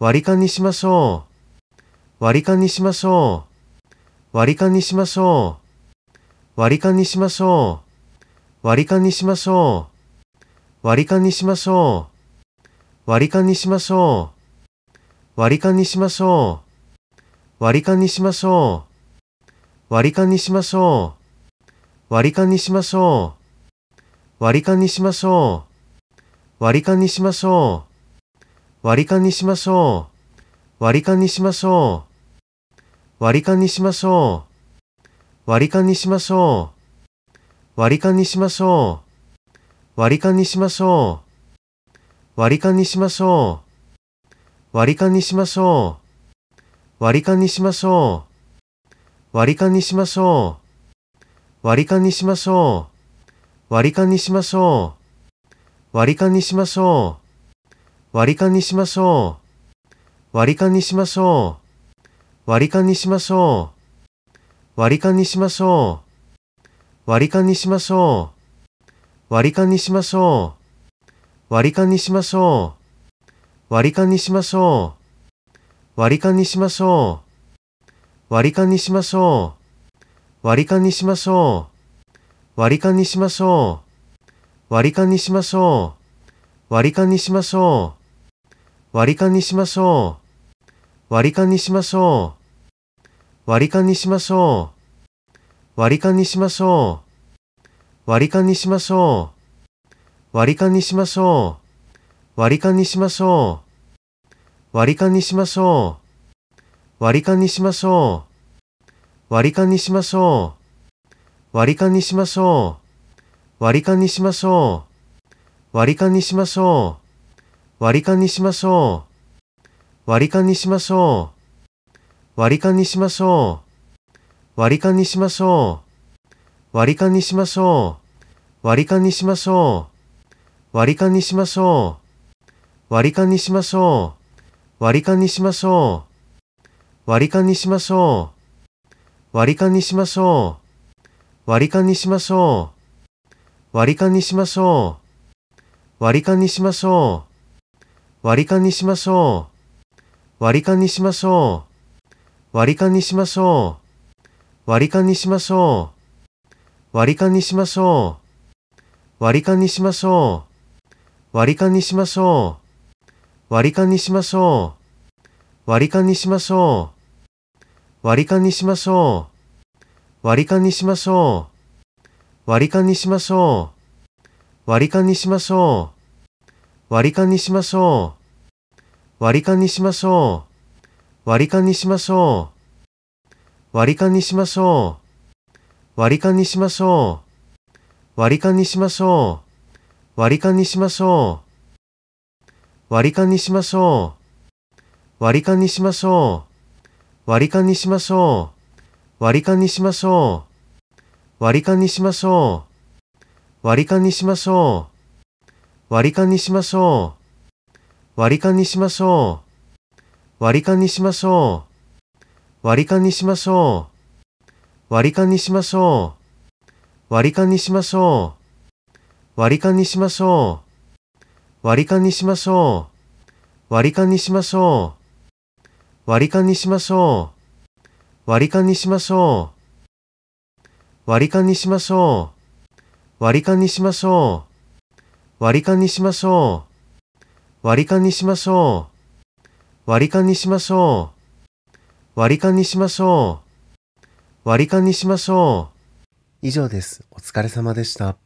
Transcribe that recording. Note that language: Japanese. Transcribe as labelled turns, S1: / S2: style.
S1: 割り勘にしましょう。割り勘にしましょう。割り勘にしましょう。割り勘にしましょう。割り勘にしましょう。割り勘にしましょう。割り勘にしましょう。割り勘にしましょう。割り勘にしましょう。割り勘にしましょう。割り勘にしましょう。割り勘にしましょう。割り勘にしましょう。割り勘にしましょう。割り勘にしましょう。割り勘にしましょう。割り勘にしましょう。割り勘にしましょう。割り勘にしましょう。割り勘にしましょう。割り勘にしましょう。割り勘にしましょう。割り勘にしましょう。割り勘にしましょう。割り勘にしましょう。割り勘にしましょう。割り勘にしましょう。割り勘にしましょう。割り勘にしましょう。割り勘にしましょう。割り勘にしましょう。割り勘にしましょう。割り勘にしましょう。割り勘にしましょう。割り勘にしましょう。割り勘にしましょう。割り勘にしましょう。割り勘にしましょう。割り勘にしましょう。割り勘にしましょう。割り勘にしましょう。割り勘にしましょう。割り勘にしましょう。割り勘にしましょう。割り勘にしましょう。割り勘にしましょう。割り勘にしましょう。割り勘にしましょう。割り勘にしましょう。割り勘にしましょう。割り勘にしましょう。割り勘にしましょう。割り勘にしましょう。割り勘にしましょう。割り勘にしましょう。割り勘にしましょう。割り勘にしましょう。割り勘にしましょう。割り勘にしましょう。割り勘にしましょう。割り勘にしましょう。割り勘にしましょう。割り勘にしましょう。割り勘にしましょう。割り勘にしましょう。割り勘にしましょう。割り勘にしましょう。割り勘にしましょう。割り勘にしましょう。割り勘にしましょう。割り勘にしましょう。割り勘にしましょう。割り勘にしましょう。割り勘にしましょう。割り勘にしましょう。割り勘にしましょう。割り勘にしましょう。割り勘にしましょう。割り勘にしましょう。割り勘にしましょう。割り勘にしましょう。割り勘にしましょう。割り勘にしましょう。割り勘にしましょう。割り勘にしましょう。割り勘にしましょう。割り勘にしましょう。割り勘にしましょう。割り勘にしましょう。割り勘にしましょう。割り勘にしましょう。割り勘にしましょう。割り勘にしましょう。割り勘にしましょう。割り勘にしましょう。割り勘にしましょう。割り勘にしましょう。割り勘にしましょう。割り勘にしましょう。割り勘にしましょう。割り勘にしましょう。割り勘にしましょう。割り勘にしましょう。割り勘にしましょう。割り勘にしましょう。割り勘にしましょう。割り勘にしましょう。割り勘にしましょう。割り勘にしましょう。割り勘にしましょう。割り勘にしましょう。以上です。お疲れ様でした。